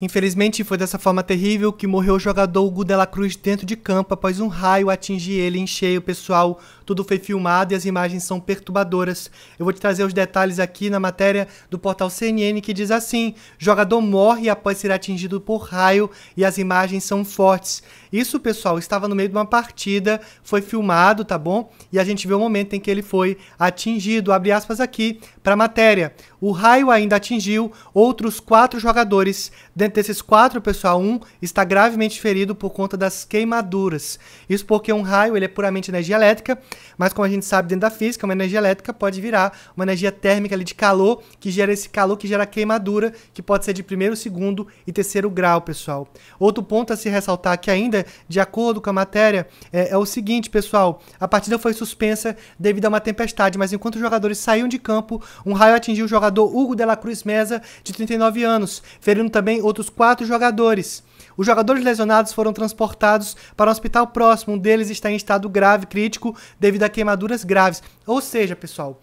Infelizmente, foi dessa forma terrível que morreu o jogador Hugo Dela Cruz dentro de campo após um raio atingir ele em cheio, pessoal. Tudo foi filmado e as imagens são perturbadoras. Eu vou te trazer os detalhes aqui na matéria do portal CNN que diz assim: jogador morre após ser atingido por raio e as imagens são fortes. Isso, pessoal, estava no meio de uma partida, foi filmado, tá bom? E a gente vê o momento em que ele foi atingido. Abre aspas aqui para a matéria. O raio ainda atingiu outros quatro jogadores. Dentro desses quatro, pessoal, um está gravemente ferido por conta das queimaduras. Isso porque um raio ele é puramente energia elétrica mas como a gente sabe dentro da física, uma energia elétrica pode virar uma energia térmica ali de calor, que gera esse calor que gera queimadura, que pode ser de primeiro, segundo e terceiro grau, pessoal. Outro ponto a se ressaltar aqui ainda, de acordo com a matéria, é, é o seguinte, pessoal. A partida foi suspensa devido a uma tempestade, mas enquanto os jogadores saíam de campo, um raio atingiu o jogador Hugo de la Cruz Mesa, de 39 anos, ferindo também outros quatro jogadores. Os jogadores lesionados foram transportados para um hospital próximo. Um deles está em estado grave, crítico, devido a queimaduras graves. Ou seja, pessoal,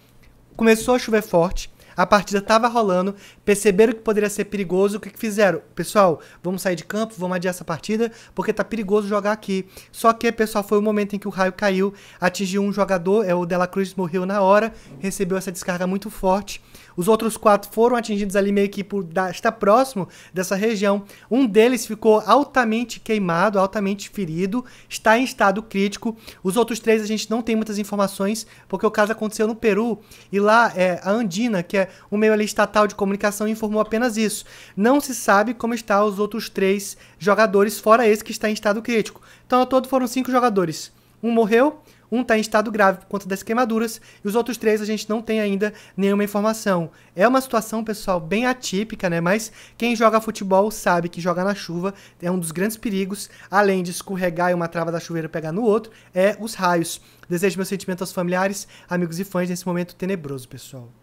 começou a chover forte. A partida estava rolando, perceberam que poderia ser perigoso. O que, que fizeram? Pessoal, vamos sair de campo, vamos adiar essa partida, porque tá perigoso jogar aqui. Só que, pessoal, foi o momento em que o raio caiu, atingiu um jogador, é o Dela Cruz morreu na hora, recebeu essa descarga muito forte. Os outros quatro foram atingidos ali meio que por está próximo dessa região. Um deles ficou altamente queimado, altamente ferido, está em estado crítico. Os outros três a gente não tem muitas informações, porque o caso aconteceu no Peru e lá é a Andina, que é o meio estatal de comunicação informou apenas isso. Não se sabe como estão os outros três jogadores, fora esse que está em estado crítico. Então, ao todo foram cinco jogadores. Um morreu, um está em estado grave por conta das queimaduras e os outros três a gente não tem ainda nenhuma informação. É uma situação, pessoal, bem atípica, né? Mas quem joga futebol sabe que jogar na chuva é um dos grandes perigos, além de escorregar e uma trava da chuveira pegar no outro, é os raios. Desejo meus sentimentos aos familiares, amigos e fãs nesse momento tenebroso, pessoal.